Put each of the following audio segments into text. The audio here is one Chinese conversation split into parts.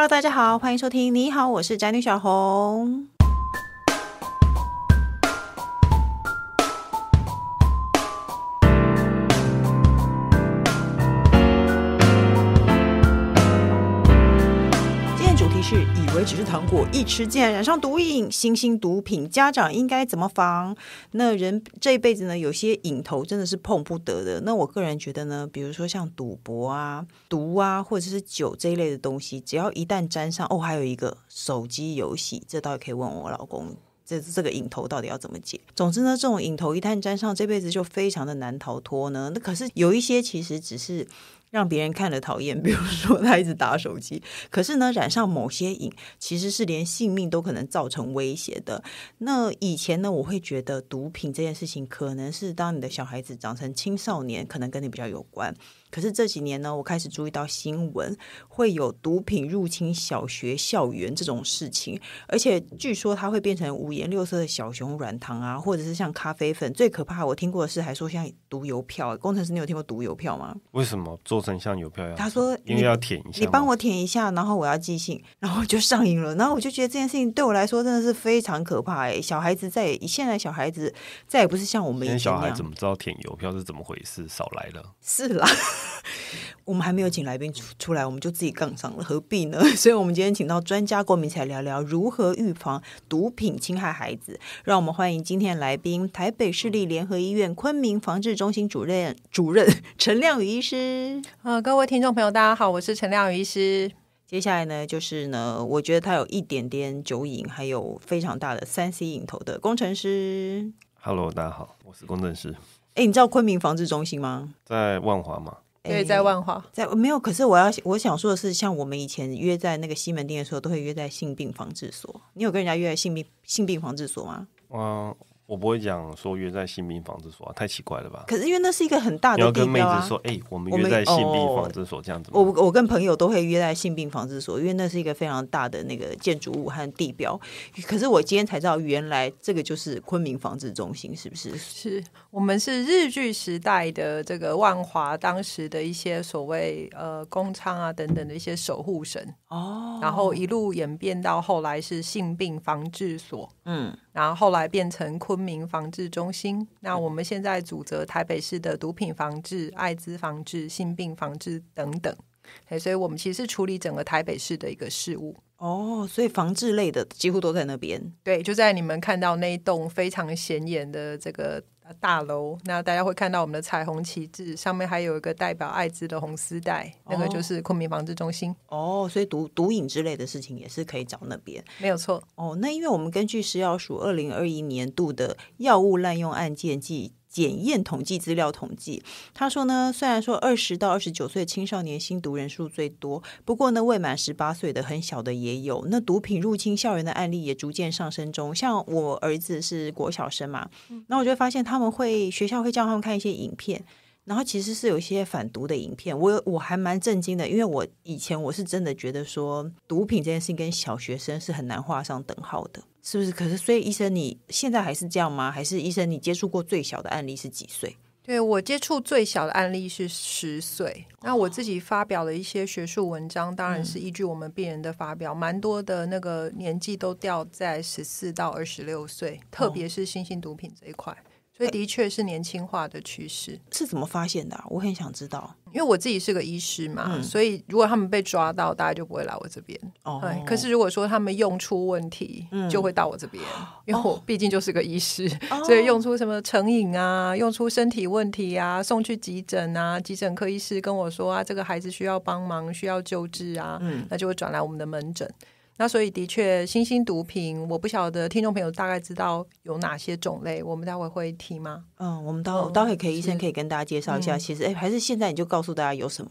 Hello，大家好，欢迎收听。你好，我是宅女小红。只是糖果一吃竟然染上毒瘾，新兴毒品家长应该怎么防？那人这一辈子呢，有些瘾头真的是碰不得的。那我个人觉得呢，比如说像赌博啊、毒啊，或者是酒这一类的东西，只要一旦沾上，哦，还有一个手机游戏，这倒也可以问我老公，这这个瘾头到底要怎么解？总之呢，这种瘾头一旦沾上，这辈子就非常的难逃脱呢。那可是有一些其实只是。让别人看了讨厌，比如说他一直打手机，可是呢，染上某些瘾，其实是连性命都可能造成威胁的。那以前呢，我会觉得毒品这件事情，可能是当你的小孩子长成青少年，可能跟你比较有关。可是这几年呢，我开始注意到新闻会有毒品入侵小学校园这种事情，而且据说它会变成五颜六色的小熊软糖啊，或者是像咖啡粉。最可怕我听过的是，还说像毒邮票。工程师，你有听过毒邮票吗？为什么做成像邮票他说因为要舔一下，你帮我舔一下，然后我要寄信，然后就上瘾了。然后我就觉得这件事情对我来说真的是非常可怕哎。小孩子在现在小孩子再也不是像我们以前小孩怎么知道舔邮票是怎么回事？少来了，是啦。我们还没有请来宾出出来，我们就自己杠上了，何必呢？所以，我们今天请到专家、公民，才聊聊如何预防毒品侵害孩子。让我们欢迎今天的来宾——台北市立联合医院昆明防治中心主任主任 陈亮宇医师。啊，各位听众朋友，大家好，我是陈亮宇医师。接下来呢，就是呢，我觉得他有一点点酒瘾，还有非常大的三 C 瘾头的工程师。Hello，大家好，我是工程师。哎，你知道昆明防治中心吗？在万华吗？对，在万华，在没有。可是我要，我想说的是，像我们以前约在那个西门店的时候，都会约在性病防治所。你有跟人家约在性病性病防治所吗？嗯，我不会讲说约在性病防治所啊，太奇怪了吧？可是因为那是一个很大的地啊。你要跟妹子说，哎，我们约在性病防治所这样子。我我跟朋友都会约在性病防治所，因为那是一个非常大的那个建筑物和地标。可是我今天才知道，原来这个就是昆明防治中心，是不是？是，我们是日剧时代的这个万华，当时的一些所谓呃工厂啊等等的一些守护神哦。然后一路演变到后来是性病防治所，嗯。然后后来变成昆明防治中心。那我们现在主责台北市的毒品防治、艾滋防治、性病防治等等。哎，所以我们其实处理整个台北市的一个事务。哦，所以防治类的几乎都在那边。对，就在你们看到那一栋非常显眼的这个。大楼，那大家会看到我们的彩虹旗帜，上面还有一个代表艾滋的红丝带，那个就是昆明防治中心。哦，所以毒毒瘾之类的事情也是可以找那边，没有错。哦，那因为我们根据食药署二零二一年度的药物滥用案件记检验统计资料统计，他说呢，虽然说二十到二十九岁青少年新毒人数最多，不过呢，未满十八岁的很小的也有。那毒品入侵校园的案例也逐渐上升中。像我儿子是国小生嘛，那我就发现他们会学校会叫他们看一些影片。然后其实是有一些反毒的影片，我我还蛮震惊的，因为我以前我是真的觉得说毒品这件事情跟小学生是很难画上等号的，是不是？可是所以医生你现在还是这样吗？还是医生你接触过最小的案例是几岁？对我接触最小的案例是十岁。那我自己发表了一些学术文章，当然是依据我们病人的发表，蛮多的那个年纪都掉在十四到二十六岁，特别是新兴毒品这一块。以的确是年轻化的趋势。是怎么发现的？我很想知道。因为我自己是个医师嘛，所以如果他们被抓到，大家就不会来我这边哦。可是如果说他们用出问题，嗯，就会到我这边，因为我毕竟就是个医师，所以用出什么成瘾啊，用出身体问题啊，送去急诊啊，急诊科医师跟我说啊，这个孩子需要帮忙，需要救治啊，嗯，那就会转来我们的门诊。那所以的确，新兴毒品，我不晓得听众朋友大概知道有哪些种类，我们待会会提吗？嗯，我们待待会可以医生可以跟大家介绍一下。其实，哎，还是现在你就告诉大家有什么？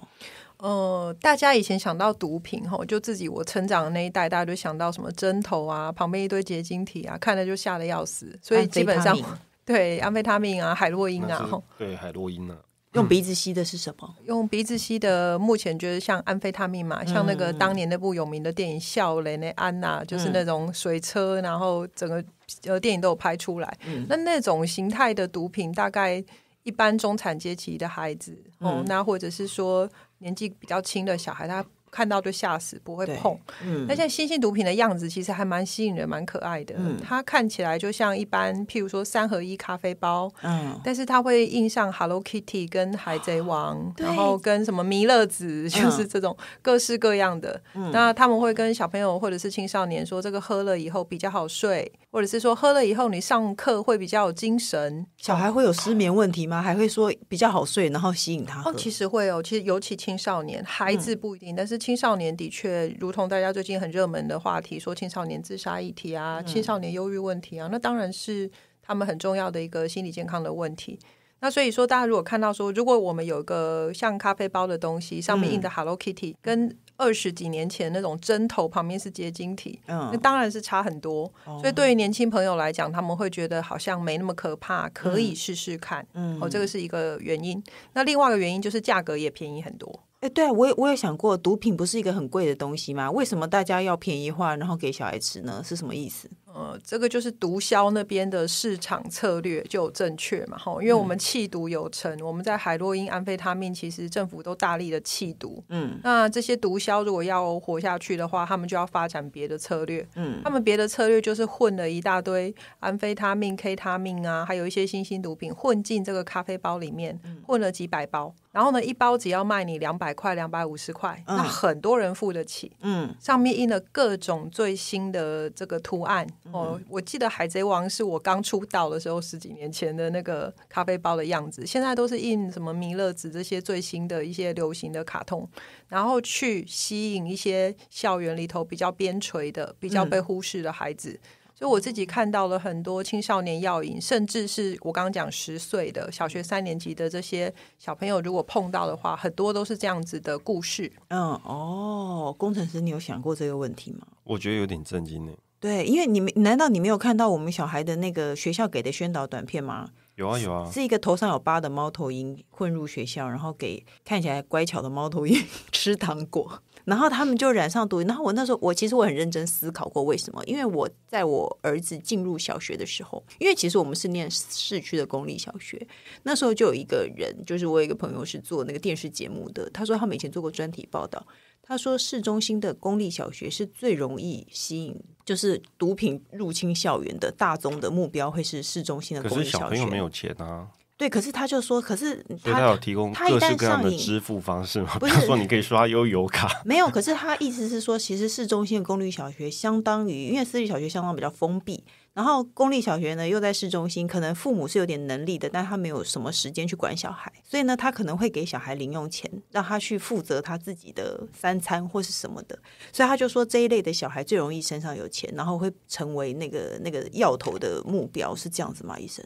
呃，大家以前想到毒品哈，就自己我成长的那一代，大家就想到什么针头啊，旁边一堆结晶体啊，看了就吓得要死。所以基本上 对安非他命啊，海洛因啊，对海洛因啊。用鼻子吸的是什么？用鼻子吸的，目前就是像安非他命嘛，像那个当年那部有名的电影《笑雷》那安娜，就是那种水车，然后整个呃电影都有拍出来。那那种形态的毒品，大概一般中产阶级的孩子哦，那或者是说年纪比较轻的小孩，他。看到就吓死，不会碰。嗯，那像新型毒品的样子，其实还蛮吸引人、蛮可爱的。嗯，它看起来就像一般，譬如说三合一咖啡包，嗯，但是它会印上 Hello Kitty 跟海贼王，然后跟什么弥勒子，就是这种各式各样的。那他们会跟小朋友或者是青少年说，这个喝了以后比较好睡，或者是说喝了以后你上课会比较有精神。小孩会有失眠问题吗？还会说比较好睡，然后吸引他。哦，其实会有，其实尤其青少年孩子不一定，但是。青少年的确，如同大家最近很热门的话题，说青少年自杀议题啊，青少年忧郁问题啊，那当然是他们很重要的一个心理健康的问题。那所以说，大家如果看到说，如果我们有一个像咖啡包的东西，上面印的 Hello Kitty，跟二十几年前那种针头旁边是结晶体，那当然是差很多。所以对于年轻朋友来讲，他们会觉得好像没那么可怕，可以试试看。嗯，哦，这个是一个原因。那另外一个原因就是价格也便宜很多。哎，对啊，我也我也想过，毒品不是一个很贵的东西吗？为什么大家要便宜化，然后给小孩吃呢？是什么意思？呃，这个就是毒枭那边的市场策略就正确嘛？哈，因为我们弃毒有成，我们在海洛因、安非他命，其实政府都大力的弃毒。嗯，那这些毒枭如果要活下去的话，他们就要发展别的策略。嗯，他们别的策略就是混了一大堆安非他命、K 他命啊，还有一些新兴毒品混进这个咖啡包里面，混了几百包。然后呢，一包只要卖你两百块、两百五十块，那很多人付得起。嗯，上面印了各种最新的这个图案。哦，我记得《海贼王》是我刚出道的时候十几年前的那个咖啡包的样子，现在都是印什么弥勒子这些最新的一些流行的卡通，然后去吸引一些校园里头比较边陲的、比较被忽视的孩子。所以我自己看到了很多青少年药瘾，甚至是我刚刚讲十岁的小学三年级的这些小朋友，如果碰到的话，很多都是这样子的故事。嗯，哦，工程师，你有想过这个问题吗？我觉得有点震惊呢。对，因为你们难道你没有看到我们小孩的那个学校给的宣导短片吗？有啊有啊，是一个头上有疤的猫头鹰混入学校，然后给看起来乖巧的猫头鹰 吃糖果。然后他们就染上毒瘾。然后我那时候，我其实我很认真思考过为什么，因为我在我儿子进入小学的时候，因为其实我们是念市区的公立小学，那时候就有一个人，就是我有一个朋友是做那个电视节目的，他说他们以前做过专题报道，他说市中心的公立小学是最容易吸引，就是毒品入侵校园的大宗的目标会是市中心的公立小学。可是小朋友没有钱啊。对，可是他就说，可是他有提供各式各样的支付方式吗？他说你可以刷悠游卡。没有，可是他意思是说，其实市中心的公立小学相当于，因为私立小学相当比较封闭，然后公立小学呢又在市中心，可能父母是有点能力的，但他没有什么时间去管小孩，所以呢，他可能会给小孩零用钱，让他去负责他自己的三餐或是什么的。所以他就说这一类的小孩最容易身上有钱，然后会成为那个那个要头的目标，是这样子吗？医生？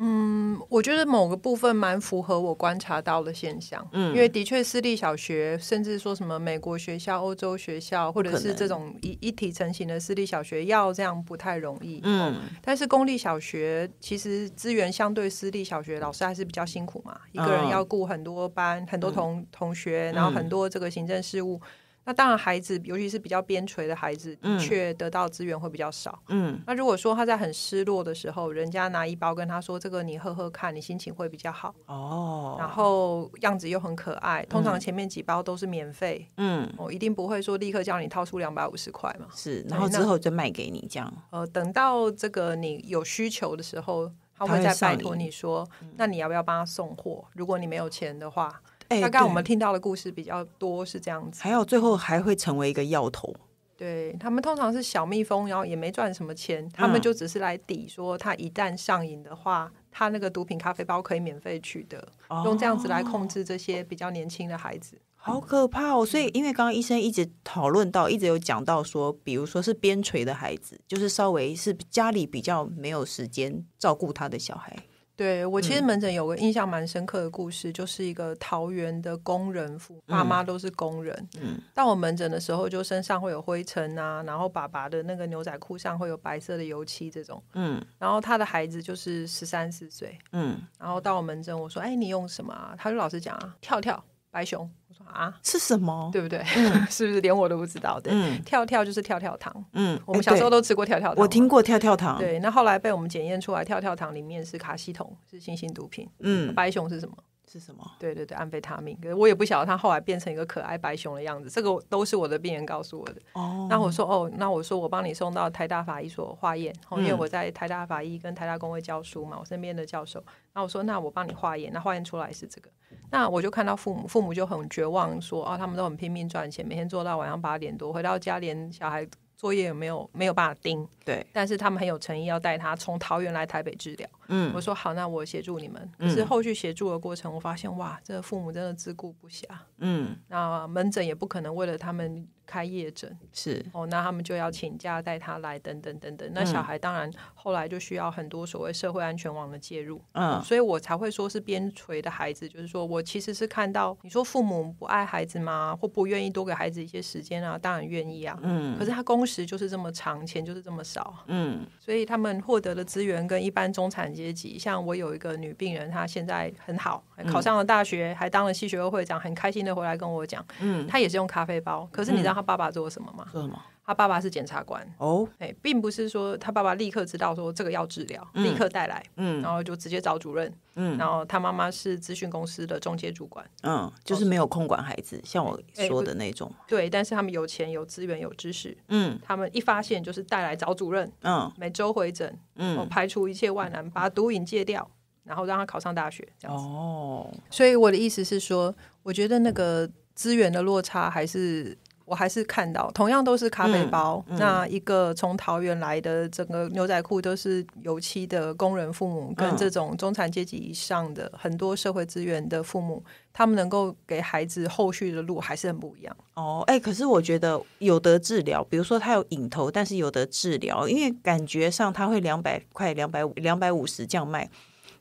嗯，我觉得某个部分蛮符合我观察到的现象，嗯，因为的确私立小学甚至说什么美国学校、欧洲学校，或者是这种一一体成型的私立小学要这样不太容易，嗯，但是公立小学其实资源相对私立小学老师还是比较辛苦嘛，一个人要顾很多班、很多同同学，然后很多这个行政事务。那当然，孩子，尤其是比较边陲的孩子，嗯，却得到资源会比较少，嗯。那如果说他在很失落的时候，人家拿一包跟他说：“这个你喝喝看，你心情会比较好。”哦。然后样子又很可爱，通常前面几包都是免费，嗯，我一定不会说立刻叫你掏出两百五十块嘛，是，然后之后就卖给你这样。呃，等到这个你有需求的时候，他会再拜托你说：“那你要不要帮他送货？”如果你没有钱的话。大概我们听到的故事比较多是这样子，还有最后还会成为一个药头。对他们通常是小蜜蜂，然后也没赚什么钱，他们就只是来抵说，他一旦上瘾的话，他那个毒品咖啡包可以免费取得，用这样子来控制这些比较年轻的孩子，好可怕哦！所以因为刚刚医生一直讨论到，一直有讲到说，比如说是边陲的孩子，就是稍微是家里比较没有时间照顾他的小孩。对我其实门诊有个印象蛮深刻的故事，就是一个桃园的工人父爸妈都是工人，嗯，到我门诊的时候就身上会有灰尘啊，然后爸爸的那个牛仔裤上会有白色的油漆这种，嗯，然后他的孩子就是十三四岁，嗯，然后到我门诊我说哎你用什么啊，他就老是讲啊跳跳。白熊，我说啊，是什么？对不对？嗯，是不是连我都不知道对，嗯，跳跳就是跳跳糖，嗯，我们小时候都吃过跳跳糖。我听过跳跳糖，对。那后来被我们检验出来，跳跳糖里面是卡西酮，是新型毒品。嗯，白熊是什么？是什么？对对对，安非他命。我也不晓得他后来变成一个可爱白熊的样子。这个都是我的病人告诉我的。哦。那我说，哦，那我说，我帮你送到台大法医所化验。嗯。因为我在台大法医跟台大公会教书嘛，我身边的教授。那我说，那我帮你化验。那化验出来是这个。那我就看到父母，父母就很绝望，说啊，他们都很拼命赚钱，每天做到晚上八点多，回到家连小孩作业也没有没有办法盯。对，但是他们很有诚意要带他从桃园来台北治疗。嗯，我说好，那我协助你们。可是后续协助的过程，我发现哇，这个父母真的自顾不暇。嗯，那门诊也不可能为了他们。开业诊是哦，那他们就要请假带他来，等等等等。那小孩当然后来就需要很多所谓社会安全网的介入。嗯，所以我才会说是边陲的孩子，就是说我其实是看到你说父母不爱孩子吗？或不愿意多给孩子一些时间啊？当然愿意啊。嗯，可是他工时就是这么长，钱就是这么少。嗯，所以他们获得的资源跟一般中产阶级，像我有一个女病人，她现在很好。考上了大学，还当了系学会会长，很开心的回来跟我讲。嗯，他也是用咖啡包。可是你知道他爸爸做什么吗？做什么？他爸爸是检察官。哦，哎，并不是说他爸爸立刻知道说这个要治疗，立刻带来。嗯，然后就直接找主任。嗯，然后他妈妈是咨询公司的中介主管。嗯，就是没有空管孩子，像我说的那种。对，但是他们有钱、有资源、有知识。嗯，他们一发现就是带来找主任。嗯，每周回诊。嗯，排除一切万难，把毒瘾戒掉。然后让他考上大学，这样子。哦，所以我的意思是说，我觉得那个资源的落差还是，我还是看到，同样都是咖啡包，那一个从桃园来的，整个牛仔裤都是油漆的工人父母，跟这种中产阶级以上的很多社会资源的父母，他们能够给孩子后续的路还是很不一样。哦，哎，可是我觉得有得治疗，比如说他有引头，但是有得治疗，因为感觉上他会两百块、两百五、两百五十这样卖。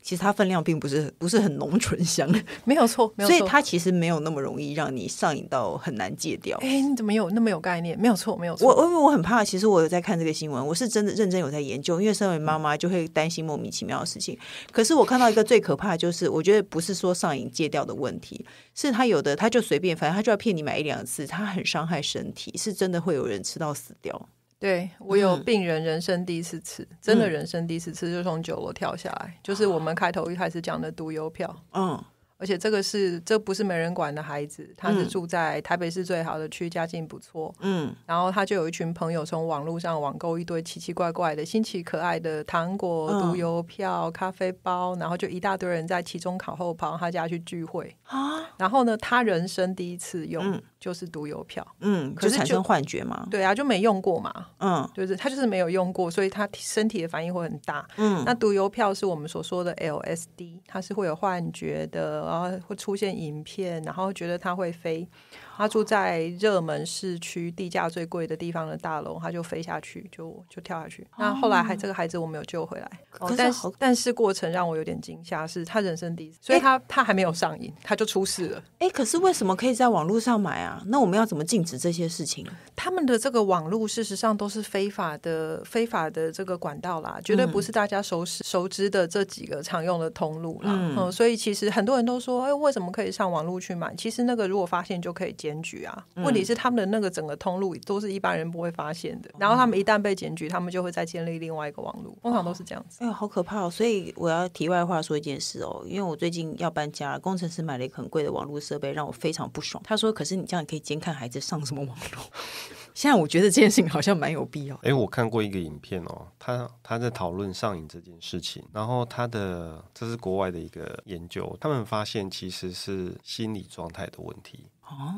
其实它分量并不是不是很浓醇香，没有错，没有错。所以它其实没有那么容易让你上瘾到很难戒掉。哎，你怎么有那么有概念？没有错，没有错。我因为我很怕，其实我有在看这个新闻，我是真的认真有在研究。因为身为妈妈，就会担心莫名其妙的事情。可是我看到一个最可怕的就是，我觉得不是说上瘾戒掉的问题，是他有的他就随便，反正他就要骗你买一两次，他很伤害身体，是真的会有人吃到死掉。对，我有病人，人生第一次吃，真的人生第一次吃，就从九楼跳下来。就是我们开头一开始讲的毒邮票，嗯，而且这个是这不是没人管的孩子，他是住在台北市最好的区，家境不错，嗯，然后他就有一群朋友从网络上网购一堆奇奇怪怪的新奇可爱的糖果、毒邮票、咖啡包，然后就一大堆人在期中考后跑他家去聚会啊，然后呢，他人生第一次用。就是毒邮票，嗯，可就产生幻觉嘛，对啊，就没用过嘛，嗯，就是他就是没有用过，所以他身体的反应会很大，嗯，那毒邮票是我们所说的 LSD，它是会有幻觉的，然后会出现影片，然后觉得它会飞。他住在热门市区、地价最贵的地方的大楼，他就飞下去，就就跳下去。那后来还这个孩子，我没有救回来。哦、但是但是过程让我有点惊吓，是他人生第一次，所以他他还没有上瘾，他就出事了。哎，可是为什么可以在网络上买啊？那我们要怎么禁止这些事情？他们的这个网络事实上都是非法的，非法的这个管道啦，绝对不是大家熟识熟知的这几个常用的通路啦。嗯，所以其实很多人都说，哎，为什么可以上网络去买？其实那个如果发现就可以。检举啊！问题是他们的那个整个通路都是一般人不会发现的。然后他们一旦被检举，他们就会再建立另外一个网路，通常都是这样子。哎，好可怕！哦！所以我要题外话说一件事哦，因为我最近要搬家，工程师买了一个很贵的网络设备，让我非常不爽。他说：“可是你这样可以监看孩子上什么网络？” 现在我觉得这件事情好像蛮有必要。哎，我看过一个影片哦，他他在讨论上瘾这件事情，然后他的这是国外的一个研究，他们发现其实是心理状态的问题。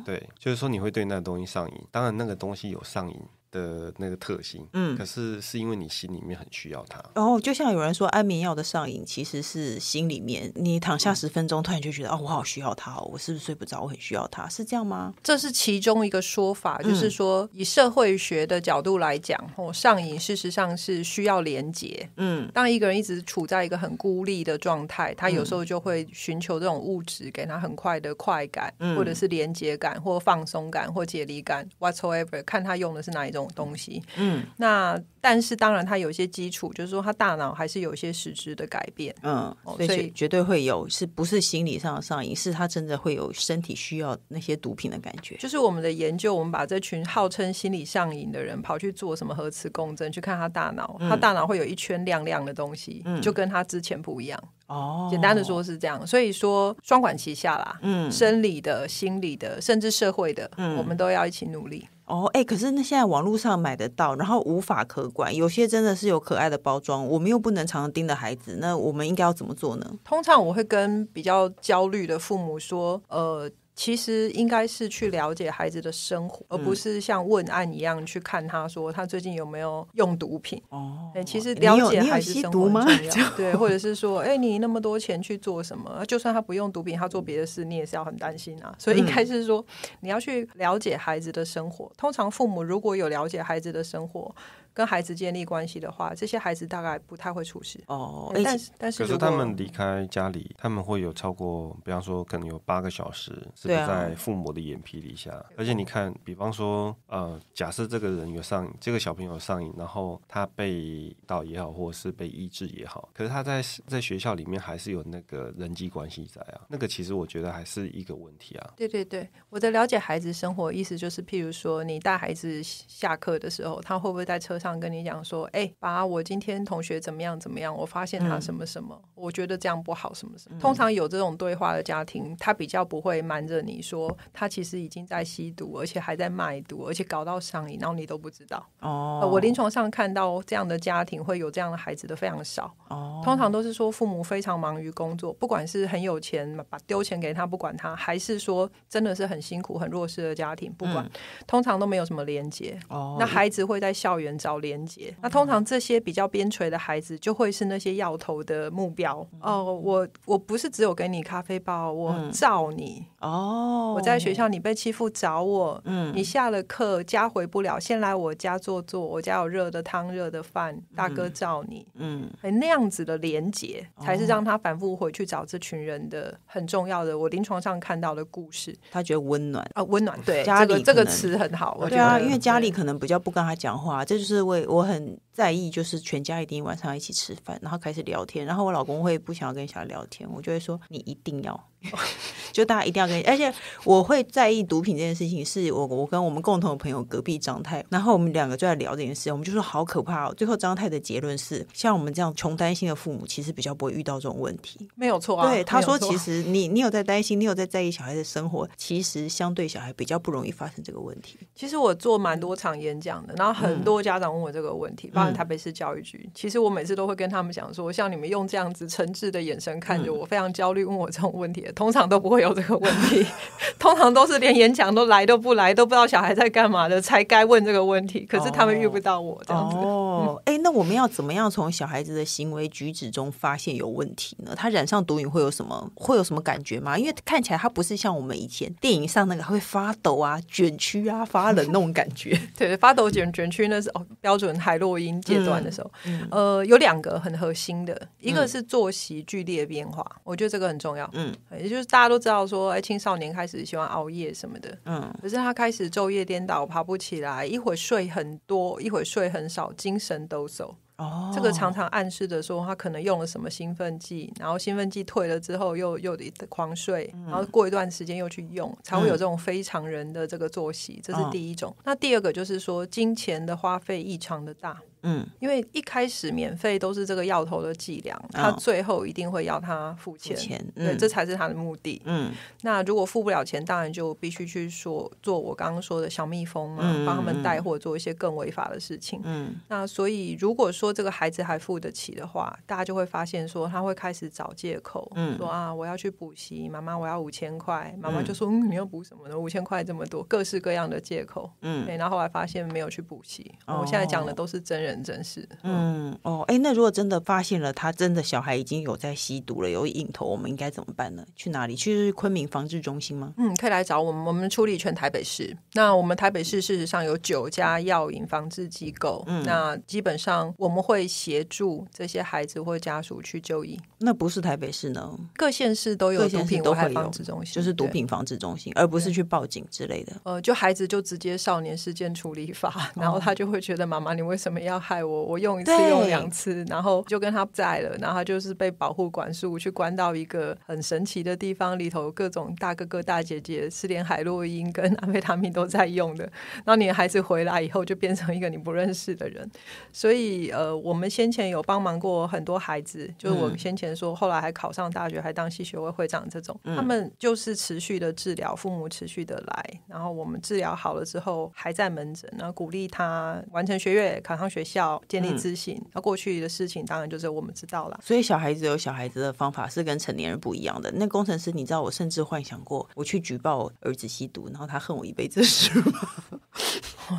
对，就是说你会对那个东西上瘾，当然那个东西有上瘾。的那个特性，嗯，可是是因为你心里面很需要它。然后，就像有人说安眠药的上瘾其实是心里面，你躺下十分钟，突然就觉得啊，我好需要它，我是不是睡不着？我很需要它，是这样吗？这是其中一个说法，就是说以社会学的角度来讲，哦，上瘾事实上是需要连接。嗯，当一个人一直处在一个很孤立的状态，他有时候就会寻求这种物质给他很快的快感，或者是连接感，或放松感，或解离感，whatever，s 看他用的是哪一种。东西，嗯，那但是当然，他有一些基础，就是说他大脑还是有一些实质的改变，嗯，所以绝对会有，是不是心理上的上瘾，是他真的会有身体需要那些毒品的感觉？就是我们的研究，我们把这群号称心理上瘾的人跑去做什么核磁共振，去看他大脑，他大脑会有一圈亮亮的东西，就跟他之前不一样。哦，简单的说是这样，所以说双管齐下啦，嗯，生理的、心理的，甚至社会的，嗯，我们都要一起努力。哦，哎，可是那现在网络上买得到，然后无法可管，有些真的是有可爱的包装，我们又不能常常盯着孩子，那我们应该要怎么做呢？通常我会跟比较焦虑的父母说，呃。其实应该是去了解孩子的生活，而不是像问案一样去看他，说他最近有没有用毒品。哦，其实了解孩子生活重要，对，或者是说，哎，你那么多钱去做什么？就算他不用毒品，他做别的事，你也是要很担心啊。所以应该是说，你要去了解孩子的生活。通常父母如果有了解孩子的生活。跟孩子建立关系的话，这些孩子大概不太会出事哦。但是，但是，可是他们离开家里，他们会有超过，比方说，可能有八个小时是在父母的眼皮底下。而且，你看，比方说，呃，假设这个人有上瘾，这个小朋友上瘾，然后他被导也好，或者是被医治也好，可是他在在学校里面还是有那个人际关系在啊。那个其实我觉得还是一个问题啊。对对对，我的了解孩子生活，意思就是，譬如说，你带孩子下课的时候，他会不会在车上？常跟你讲说，哎，把我今天同学怎么样怎么样，我发现他什么什么，我觉得这样不好什么什么。通常有这种对话的家庭，他比较不会瞒着你说他其实已经在吸毒，而且还在卖毒，而且搞到上瘾，然后你都不知道。哦，我临床上看到这样的家庭会有这样的孩子的非常少。哦，通常都是说父母非常忙于工作，不管是很有钱把丢钱给他不管他，还是说真的是很辛苦很弱势的家庭不管，通常都没有什么连接。哦，那孩子会在校园找。连接，那通常这些比较边陲的孩子，就会是那些要头的目标哦。我我不是只有给你咖啡包，我罩你哦。我在学校你被欺负找我，嗯，你下了课家回不了，先来我家坐坐，我家有热的汤、热的饭，大哥罩你，嗯，哎，那样子的连接才是让他反复回去找这群人的很重要的。我临床上看到的故事，他觉得温暖啊，温暖，对，家里这个词很好，我觉得，因为家里可能比较不跟他讲话，这就是。对，我很在意，就是全家一定晚上一起吃饭，然后开始聊天。然后我老公会不想要跟小孩聊天，我就会说：“你一定要。” 就大家一定要跟，而且我会在意毒品这件事情，是我我跟我们共同的朋友隔壁张太，然后我们两个就在聊这件事，我们就说好可怕哦。最后张太的结论是，像我们这样穷担心的父母，其实比较不会遇到这种问题，没有错啊。对，他说其实你你有在担心，你有在在意小孩的生活，其实相对小孩比较不容易发生这个问题。其实我做蛮多场演讲的，然后很多家长问我这个问题，包括台北市教育局，其实我每次都会跟他们讲说，像你们用这样子诚挚的眼神看着我，非常焦虑问我这种问题。通常都不会有这个问题，通常都是连演讲都来都不来，都不知道小孩在干嘛的才该问这个问题。可是他们遇不到我这样子。那我们要怎么样从小孩子的行为举止中发现有问题呢？他染上毒瘾会有什么会有什么感觉吗？因为看起来他不是像我们以前电影上那个会发抖啊、卷曲啊、发冷那种感觉。对，发抖、卷卷曲那是哦，标准海洛因阶段的时候。呃，有两个很核心的，一个是作息剧烈变化，我觉得这个很重要。嗯，也就是大家都知道说，哎，青少年开始喜欢熬夜什么的。嗯，可是他开始昼夜颠倒，爬不起来，一会儿睡很多，一会儿睡很少，精神都。手哦，这个常常暗示的说他可能用了什么兴奋剂，然后兴奋剂退了之后又又得狂睡，然后过一段时间又去用，才会有这种非常人的这个作息。这是第一种。那第二个就是说，金钱的花费异常的大。嗯，因为一开始免费都是这个要头的伎俩，他最后一定会要他付钱，对，这才是他的目的。嗯，那如果付不了钱，当然就必须去说做我刚刚说的小蜜蜂嘛，帮他们带货，做一些更违法的事情。嗯，那所以如果说这个孩子还付得起的话，大家就会发现说他会开始找借口，嗯，说啊我要去补习，妈妈我要五千块，妈妈就说嗯你要补什么呢？五千块这么多，各式各样的借口，嗯，然后后来发现没有去补习。我现在讲的都是真人。真是嗯哦哎，那如果真的发现了，他真的小孩已经有在吸毒了，有瘾头，我们应该怎么办呢？去哪里？去昆明防治中心吗？嗯，可以来找我们。我们处理全台北市。那我们台北市事实上有九家药瘾防治机构。嗯，那基本上我们会协助这些孩子或家属去就医。那不是台北市呢？各县市都有，毒品都会防治中心，就是毒品防治中心，而不是去报警之类的。呃，就孩子就直接少年事件处理法，然后他就会觉得妈妈，你为什么要？害我，我用一次用两次，然后就跟他不在了，然后就是被保护管束，去关到一个很神奇的地方里头，各种大哥哥大姐姐是连海洛因跟安片他命都在用的。然后你的孩子回来以后，就变成一个你不认识的人。所以呃，我们先前有帮忙过很多孩子，就是我们先前说，后来还考上大学，还当吸血会会长这种，他们就是持续的治疗，父母持续的来，然后我们治疗好了之后，还在门诊，然后鼓励他完成学业，考上学。校建立自信，那过去的事情当然就是我们知道了。所以小孩子有小孩子的方法，是跟成年人不一样的。那工程师，你知道我甚至幻想过，我去举报儿子吸毒，然后他恨我一辈子，是吗？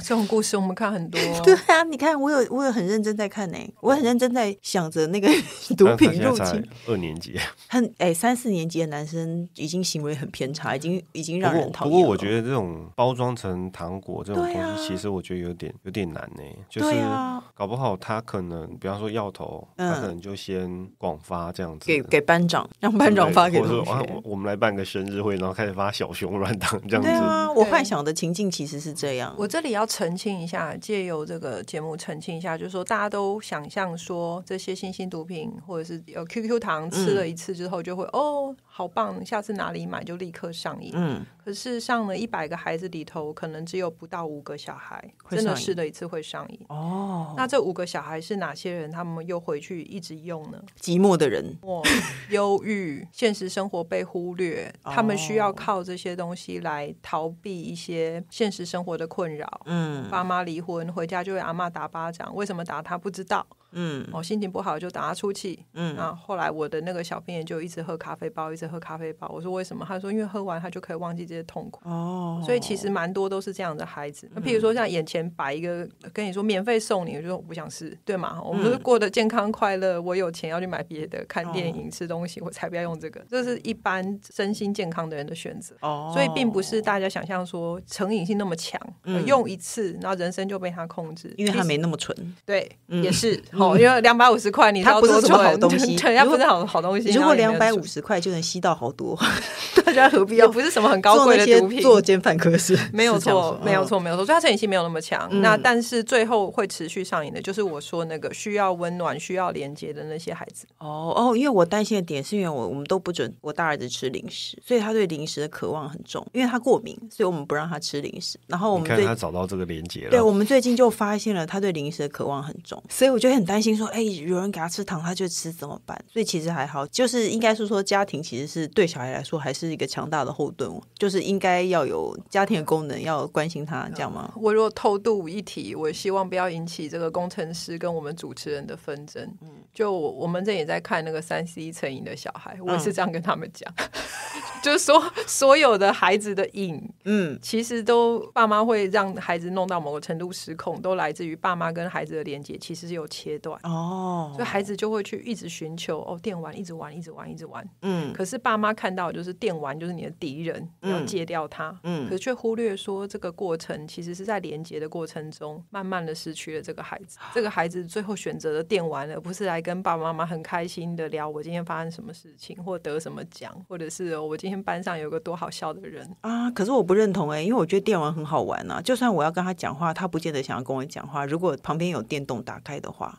这种故事我们看很多。对啊，你看我有我有很认真在看呢，我很认真在想着那个 毒品入侵。二年级很哎，三四年级的男生已经行为很偏差，已经已经让人讨厌。不过我觉得这种包装成糖果这种东西，其实我觉得有点有点难呢。对啊，搞不好他可能，比方说药头，他可能就先广发这样子，给给班长，让班长发给同学。我们来办个生日会，然后开始发小熊软糖这样子。对啊，我幻想的情境其实是这样，我这里。要澄清一下，借由这个节目澄清一下，就是说大家都想象说这些新型毒品，或者是有 QQ 糖吃了一次之后，就会哦，好棒，下次哪里买就立刻上瘾。嗯，可是上了一百个孩子里头，可能只有不到五个小孩真的试了一次会上瘾。哦，那这五个小孩是哪些人？他们又回去一直用呢？寂寞的人，哦，忧郁，现实生活被忽略，他们需要靠这些东西来逃避一些现实生活的困扰。嗯，爸妈离婚，回家就被阿妈打巴掌，为什么打他不知道。嗯，哦，心情不好就打他出气。嗯，那后来我的那个小病人就一直喝咖啡包，一直喝咖啡包。我说为什么？他说因为喝完他就可以忘记这些痛苦。哦，所以其实蛮多都是这样的孩子。那譬如说，像眼前摆一个跟你说免费送你，我说我不想试，对吗？我们都是过得健康快乐，我有钱要去买别的，看电影、吃东西，我才不要用这个。这是一般身心健康的人的选择。哦，所以并不是大家想象说成瘾性那么强，用一次然后人生就被他控制，因为他没那么纯。对，也是。哦，因为两百五十块，你他不是什么好东 西，人家不是好好东西。如果两百五十块就能吸到好多，大家何必要不是什么很高贵的毒品？做减犯科室。没有错，没有错，没有错。所以他成瘾性没有那么强。那但是最后会持续上瘾的，就是我说那个需要温暖、需要连接的那些孩子。哦哦，因为我担心的点是因为我我们都不准我大儿子吃零食，所以他对零食的渴望很重。因为他过敏，所以我们不让他吃零食。然后我们看他找到这个连接了。对我们最近就发现了他对零食的渴望很重，所以我觉得很。担心说：“哎，有人给他吃糖，他就吃，怎么办？”所以其实还好，就是应该是说，家庭其实是对小孩来说还是一个强大的后盾。就是应该要有家庭的功能，要关心他，这样吗？我若偷渡一提，我希望不要引起这个工程师跟我们主持人的纷争。嗯，就我我们这也在看那个三十一成瘾的小孩，我是这样跟他们讲，就是说所有的孩子的瘾，嗯，其实都爸妈会让孩子弄到某个程度失控，都来自于爸妈跟孩子的连接，其实是有切。段哦，所以孩子就会去一直寻求哦，电玩一直玩，一直玩，一直玩。嗯，可是爸妈看到就是电玩就是你的敌人，要戒掉它。嗯，可是却忽略说这个过程其实是在连接的过程中，慢慢的失去了这个孩子。这个孩子最后选择的电玩，而不是来跟爸爸妈妈很开心的聊我今天发生什么事情，或得什么奖，或者是我今天班上有个多好笑的人啊。可是我不认同哎，因为我觉得电玩很好玩啊，就算我要跟他讲话，他不见得想要跟我讲话。如果旁边有电动打开的话。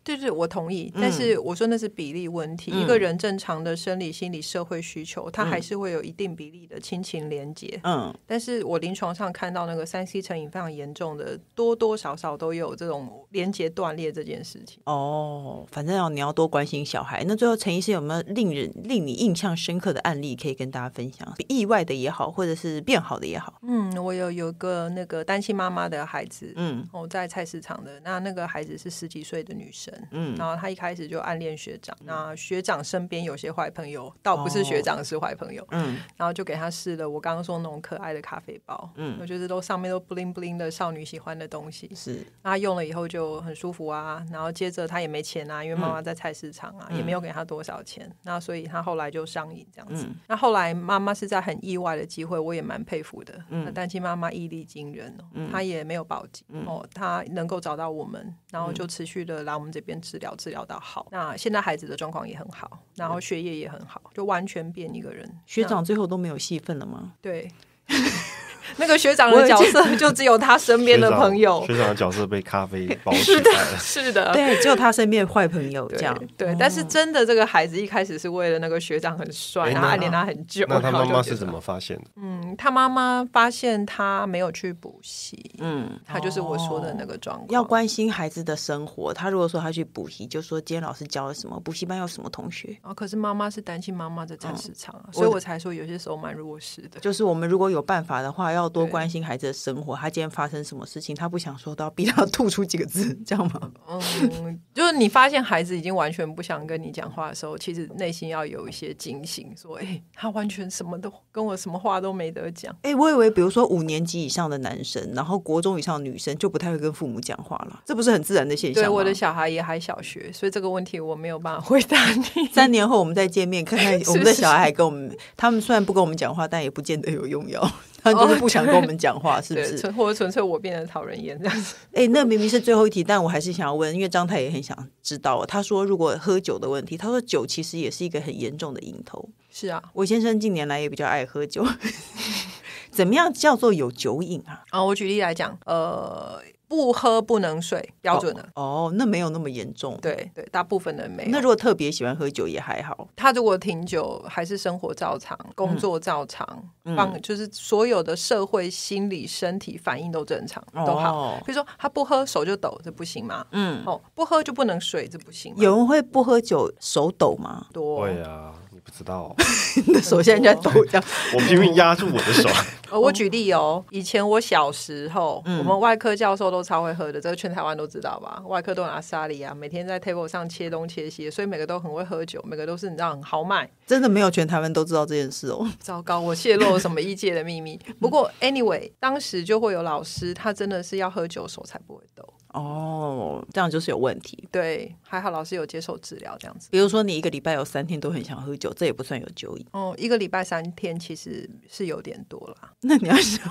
就是我同意，但是我说那是比例问题。一个人正常的生理、心理、社会需求，他还是会有一定比例的亲情连结。嗯，但是我临床上看到那个三 C 成瘾非常严重的，多多少少都有这种连结断裂这件事情。哦，反正要你要多关心小孩。那最后陈医师有没有令人令你印象深刻的案例可以跟大家分享？意外的也好，或者是变好的也好？嗯，我有有个那个单亲妈妈的孩子，嗯，我在菜市场的那那个孩子是十几岁的女生。嗯，然后他一开始就暗恋学长，那学长身边有些坏朋友，倒不是学长是坏朋友，嗯，然后就给他试了我刚刚说那种可爱的咖啡包，嗯，我觉得都上面都布灵布灵的少女喜欢的东西，是，他用了以后就很舒服啊，然后接着他也没钱啊，因为妈妈在菜市场啊，也没有给他多少钱，那所以他后来就上瘾这样子，那后来妈妈是在很意外的机会，我也蛮佩服的，嗯，单亲妈妈毅力惊人哦，她也没有报警哦，她能够找到我们，然后就持续的来我们这。边治疗治疗到好，那现在孩子的状况也很好，然后学业也很好，就完全变一个人。学长最后都没有戏份了吗？对。那个学长的角色就只有他身边的朋友，学长的角色被咖啡 包起来了，是的，对，只有他身边坏朋友这样，对。但是真的，这个孩子一开始是为了那个学长很帅，然后暗恋他很久。那他妈妈是怎么发现的？嗯，他妈妈发现他没有去补习，嗯，他就是我说的那个状况。要关心孩子的生活，他如果说他去补习，就说今天老师教了什么，补习班有什么同学啊。可是妈妈是担心妈妈在菜市场、啊，所以我才说有些时候蛮弱势的。就是我们如果有办法的话，要。多关心孩子的生活，他今天发生什么事情？他不想说，都要逼他吐出几个字，这样吗？嗯，就是你发现孩子已经完全不想跟你讲话的时候，其实内心要有一些警醒，说：“哎，他完全什么都跟我什么话都没得讲。”哎，我以为，比如说五年级以上的男生，然后国中以上的女生，就不太会跟父母讲话了，这不是很自然的现象对，我的小孩也还小学，所以这个问题我没有办法回答你。三年后我们再见面，看看 我们的小孩还跟我们，他们虽然不跟我们讲话，但也不见得有用药。他就是不想跟我们讲话，是不是？或者纯粹我变得讨人厌这样子。哎，那明明是最后一题，但我还是想要问，因为张太也很想知道。他说，如果喝酒的问题，他说酒其实也是一个很严重的瘾头。是啊，我先生近年来也比较爱喝酒。怎么样叫做有酒瘾啊？啊，我举例来讲，呃，不喝不能睡，标准的。哦，那没有那么严重。对对，大部分的没有。那如果特别喜欢喝酒也还好，他如果停酒还是生活照常，工作照常，方就是所有的社会心理、身体反应都正常，都好。比如说他不喝手就抖，这不行吗？嗯，哦，不喝就不能睡，这不行。有人会不喝酒手抖吗？多会啊。知道，手 现在抖一样，我拼命压住我的手。我举例哦，以前我小时候，我们外科教授都超会喝的，这个全台湾都知道吧？外科都拿沙里啊，每天在 table 上切东切西，所以每个都很会喝酒，每个都是你知道很豪迈。真的没有全台湾都知道这件事哦。糟糕，我泄露了什么医界的秘密？不过 anyway，当时就会有老师，他真的是要喝酒手才不会抖。哦，这样就是有问题。对，还好老师有接受治疗这样子。比如说，你一个礼拜有三天都很想喝酒，这也不算有酒瘾。哦，一个礼拜三天其实是有点多了。那你要想。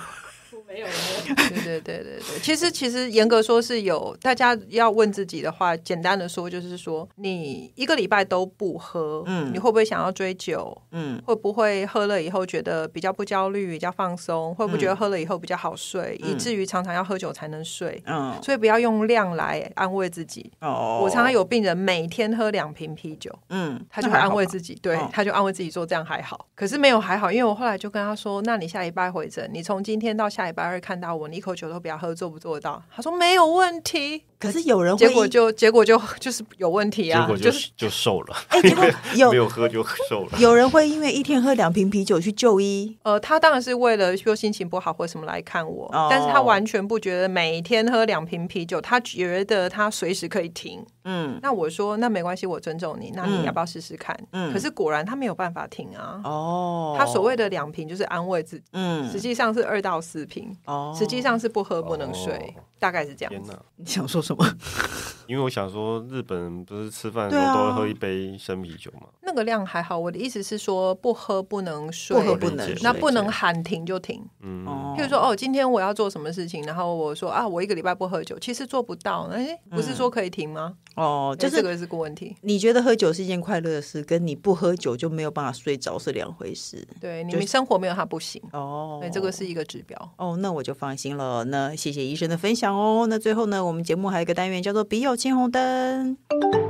没有 对对对对对，其实其实严格说是有，大家要问自己的话，简单的说就是说，你一个礼拜都不喝，嗯，你会不会想要追酒？嗯，会不会喝了以后觉得比较不焦虑，比较放松？会不会觉得喝了以后比较好睡，以至于常常要喝酒才能睡？嗯，所以不要用量来安慰自己。哦，我常常有病人每天喝两瓶啤酒，嗯，他就会安慰自己，对，他就安慰自己说这样还好，可是没有还好，因为我后来就跟他说，那你下礼拜回诊，你从今天到下一拜。偶尔看到我，你一口酒都不要喝，做不做得到？他说没有问题。可是有人结果就结果就就是有问题啊！结果就是就瘦了。哎，结果有没有喝就瘦了？有人会因为一天喝两瓶啤酒去就医。呃，他当然是为了说心情不好或什么来看我，但是他完全不觉得每天喝两瓶啤酒，他觉得他随时可以停。嗯，那我说那没关系，我尊重你。那你要不要试试看？嗯，可是果然他没有办法停啊。哦，他所谓的两瓶就是安慰自己，嗯，实际上是二到四瓶哦，实际上是不喝不能睡，大概是这样。你想说什么？因为我想说，日本不是吃饭时候都喝一杯生啤酒嘛？那个量还好。我的意思是说，不喝不能睡，不喝不能，那不能喊停就停。嗯。就说哦，今天我要做什么事情？然后我说啊，我一个礼拜不喝酒。其实做不到，哎，不是说可以停吗？哦，就是这个是个问题。你觉得喝酒是一件快乐的事，跟你不喝酒就没有办法睡着是两回事。对，你生活没有它不行哦。对，这个是一个指标。哦，那我就放心了。那谢谢医生的分享哦。那最后呢，我们节目还有一个单元叫做“笔友青红灯”，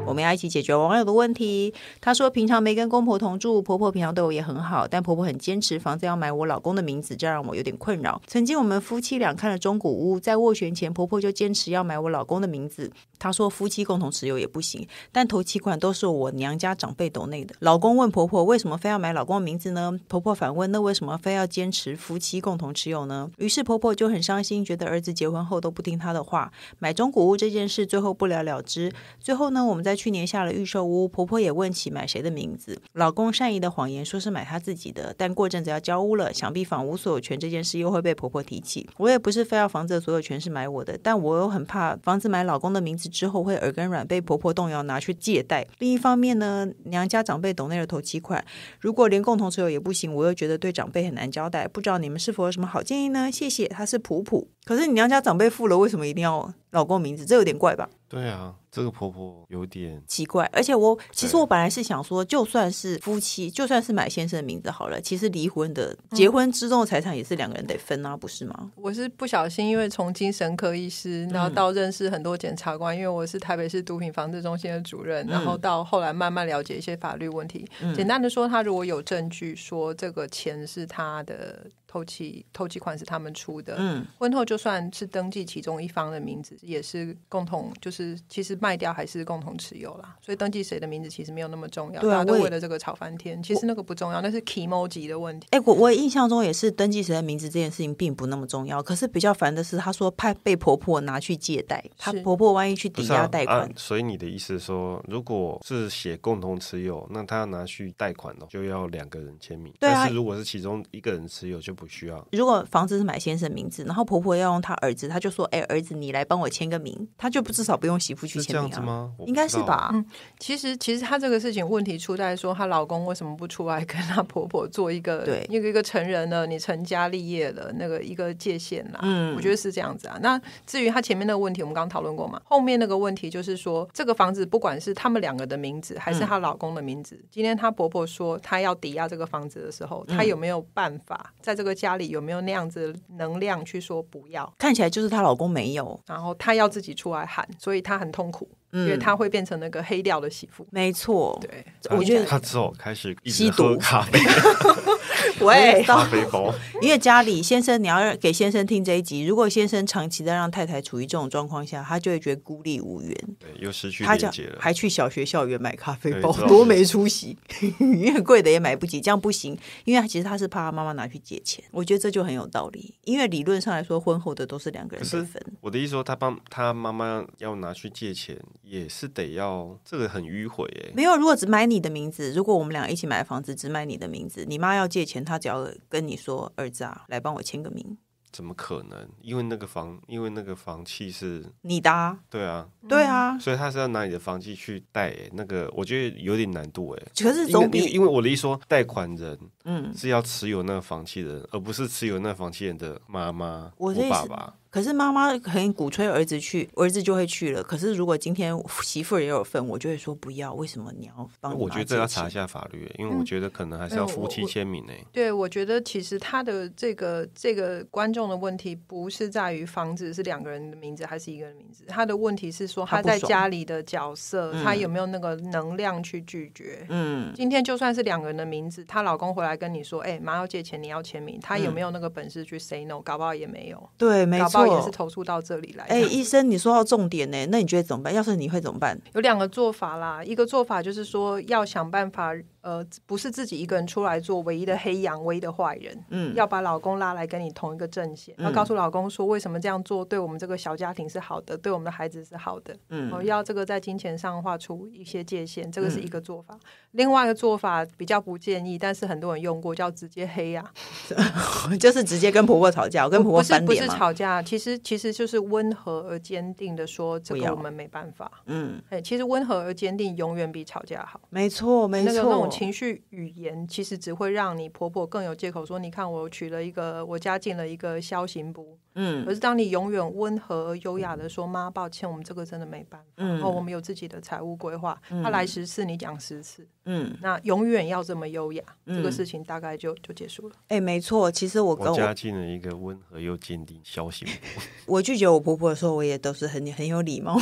我们要一起解决网友的问题。他说，平常没跟公婆同住，婆婆平常对我也很好，但婆婆很坚持房子要买我老公的名字，这让我有点困扰。曾经我们夫妻俩看了中古屋，在斡旋前，婆婆就坚持要买我老公的名字。她说夫妻共同持有也不行，但头七款都是我娘家长辈斗内的。老公问婆婆为什么非要买老公名字呢？婆婆反问那为什么非要坚持夫妻共同持有呢？于是婆婆就很伤心，觉得儿子结婚后都不听她的话。买中古屋这件事最后不了了之。最后呢，我们在去年下了预售屋，婆婆也问起买谁的名字。老公善意的谎言说是买他自己的，但过阵子要交屋了，想必房屋所有权这件事又会。被婆婆提起，我也不是非要房子的所有权是买我的，但我又很怕房子买老公的名字之后会耳根软被婆婆动摇拿去借贷。另一方面呢，娘家长辈懂那个投期款，如果连共同所有也不行，我又觉得对长辈很难交代。不知道你们是否有什么好建议呢？谢谢，她是普普。可是你娘家长辈付了，为什么一定要老公名字？这有点怪吧？对啊，这个婆婆有点奇怪。而且我其实我本来是想说，就算是夫妻，就算是买先生的名字好了。其实离婚的结婚之中的财产也是两个人得分啊，不是吗？我是不小心，因为从精神科医师，然后到认识很多检察官，因为我是台北市毒品防治中心的主任，然后到后来慢慢了解一些法律问题。简单的说，他如果有证据说这个钱是他的。透气透气款是他们出的，嗯，婚后就算是登记其中一方的名字，也是共同，就是其实卖掉还是共同持有啦，所以登记谁的名字其实没有那么重要，大家都为了这个吵翻天。其实那个不重要，那是 key m o 的问题。哎，我我印象中也是登记谁的名字这件事情并不那么重要，可是比较烦的是他说怕被婆婆拿去借贷，他婆婆万一去抵押贷款，所以你的意思说，如果是写共同持有，那他要拿去贷款哦，就要两个人签名。但是如果是其中一个人持有，就不需要。如果房子是买先生名字，然后婆婆要用她儿子，她就说：“哎，儿子，你来帮我签个名。”她就不至少不用媳妇去签，这样子吗？应该是吧。其实，其实她这个事情问题出在说，她老公为什么不出来跟她婆婆做一个对一个一个成人的你成家立业的那个一个界限啦？嗯，我觉得是这样子啊。那至于她前面那个问题，我们刚刚讨论过嘛。后面那个问题就是说，这个房子不管是他们两个的名字还是她老公的名字，今天她婆婆说她要抵押这个房子的时候，她有没有办法在这个？家里有没有那样子能量去说不要？看起来就是她老公没有，然后她要自己出来喊，所以她很痛苦，因为她会变成那个黑掉的媳妇。没错，对，我觉得她之后开始吸毒咖啡。我也咖啡包，因为家里先生，你要给先生听这一集。如果先生长期在让太太处于这种状况下，他就会觉得孤立无援，对，又失去他接还去小学校园买咖啡包，多没出息！因为贵的也买不起，这样不行。因为其实他是怕他妈妈拿去借钱，我觉得这就很有道理。因为理论上来说，婚后的都是两个人分。我的意思说，他帮他妈妈要拿去借钱，也是得要这个很迂回哎。没有，如果只买你的名字，如果我们俩一起买房子，只买你的名字，你妈要借。钱他只要跟你说，儿子啊，来帮我签个名。怎么可能？因为那个房，因为那个房契是你的。对啊，对啊，所以他是要拿你的房契去贷。那个我觉得有点难度哎。可是，因因为我的意思说，贷款人嗯是要持有那个房契人，而不是持有那个房契人的妈妈，我爸爸。可是妈妈很鼓吹儿子去，儿子就会去了。可是如果今天媳妇也有份，我就会说不要。为什么你要帮？我觉得这要查一下法律，因为我觉得可能还是要夫妻签名呢。对，我觉得其实他的这个这个观众的问题不是在于房子是两个人的名字还是一个人名字，他的问题是说他在家里的角色，他有没有那个能量去拒绝？嗯，今天就算是两个人的名字，她老公回来跟你说：“哎，妈要借钱，你要签名。”他有没有那个本事去 say no？搞不好也没有。对，没搞。也是投诉到这里来。哎，医生，你说到重点呢，那你觉得怎么办？要是你会怎么办？有两个做法啦，一个做法就是说要想办法。呃，不是自己一个人出来做唯一的黑羊，唯一的坏人，嗯，要把老公拉来跟你同一个阵线，要告诉老公说为什么这样做对我们这个小家庭是好的，对我们的孩子是好的，嗯，要这个在金钱上划出一些界限，这个是一个做法。另外一个做法比较不建议，但是很多人用过，叫直接黑呀，就是直接跟婆婆吵架，跟婆婆不是不是吵架，其实其实就是温和而坚定的说这个我们没办法，嗯，哎，其实温和而坚定永远比吵架好，没错，没错。情绪语言其实只会让你婆婆更有借口说：“你看我娶了一个，我家进了一个消行不？”嗯，可是当你永远温和优雅的说：“妈，抱歉，我们这个真的没办法，然后我们有自己的财务规划。”他来十次，你讲十次，嗯，那永远要这么优雅，这个事情大概就就结束了。哎，没错，其实我跟我家进了一个温和又坚定消行。我拒绝我婆婆的时候，我也都是很很有礼貌。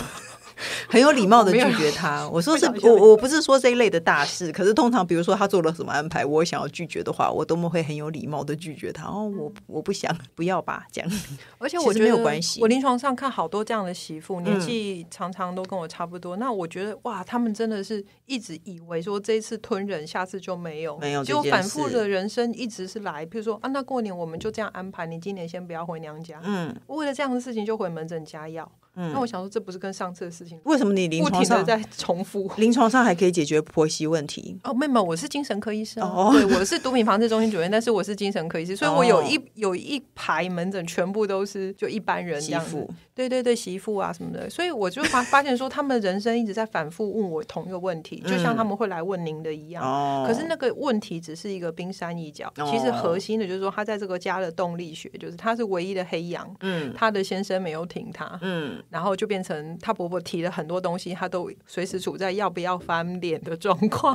很有礼貌的拒绝他。我说是我我不是说这一类的大事，可是通常比如说他做了什么安排，我想要拒绝的话，我多么会很有礼貌的拒绝他。然后我我不想不要吧这样。而且 我觉得没有关系。我临床上看好多这样的媳妇，年纪常常都跟我差不多。那我觉得哇，他们真的是一直以为说这一次吞人，下次就没有，没有。结果反复的人生一直是来。比如说啊，那过年我们就这样安排，你今年先不要回娘家。嗯，为了这样的事情就回门诊加药。那我想说，这不是跟上次的事情。为什么你临床上在重复？临床上还可以解决婆媳问题？哦，妹有，我是精神科医生，对，我是毒品防治中心主任，但是我是精神科医生，所以我有一有一排门诊，全部都是就一般人这样子。对对对，媳妇啊什么的，所以我就发发现说，他们人生一直在反复问我同一个问题，就像他们会来问您的一样。哦，可是那个问题只是一个冰山一角，其实核心的就是说，他在这个家的动力学，就是他是唯一的黑羊，嗯，他的先生没有挺他，嗯。然后就变成他婆婆提了很多东西，他都随时处在要不要翻脸的状况，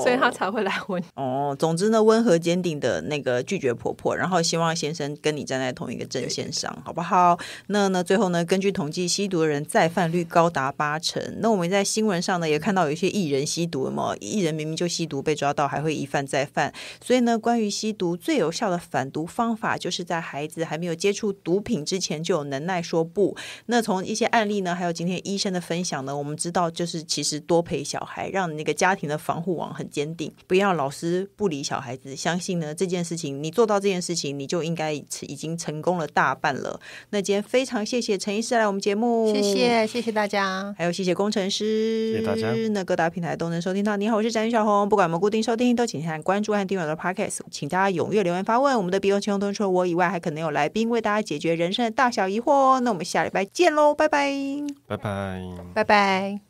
所以他才会来问。哦，总之呢，温和坚定的那个拒绝婆婆，然后希望先生跟你站在同一个阵线上，好不好？那呢，最后呢，根据统计，吸毒的人再犯率高达八成。那我们在新闻上呢，也看到有一些艺人吸毒了嘛，艺人明明就吸毒被抓到，还会一犯再犯。所以呢，关于吸毒最有效的反毒方法，就是在孩子还没有接触毒品之前，就有能耐说不。那从一些案例呢，还有今天医生的分享呢，我们知道就是其实多陪小孩，让那个家庭的防护网很坚定，不要老是不理小孩子。相信呢这件事情，你做到这件事情，你就应该已经成功了大半了。那今天非常谢谢陈医师来我们节目，谢谢谢谢大家，还有谢谢工程师。谢谢大家。那各大平台都能收听到。你好，我是詹宇小红，不管我们固定收听都请看关注和订阅我们的 Podcast，请大家踊跃留言发问。我们的 b e y o n 除了我以外，还可能有来宾为大家解决人生的大小疑惑。哦。那我们下礼拜见喽。拜拜，拜拜，拜拜。